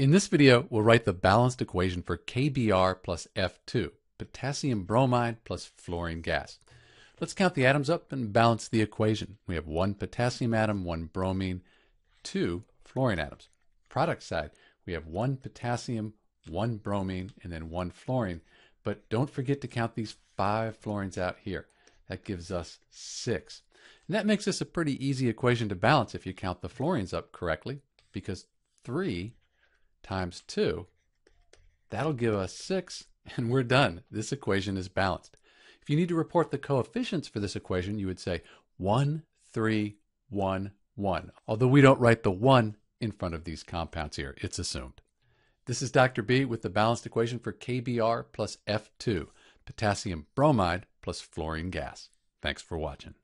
In this video, we'll write the balanced equation for KBr plus F2, potassium bromide plus fluorine gas. Let's count the atoms up and balance the equation. We have one potassium atom, one bromine, two fluorine atoms. Product side, we have one potassium, one bromine, and then one fluorine. But don't forget to count these five fluorines out here. That gives us six. And that makes this a pretty easy equation to balance if you count the fluorines up correctly, because three times 2. That'll give us 6, and we're done. This equation is balanced. If you need to report the coefficients for this equation, you would say 1, 3, 1, 1. Although we don't write the 1 in front of these compounds here, it's assumed. This is Dr. B with the balanced equation for KBr plus F2, potassium bromide plus fluorine gas. Thanks for watching.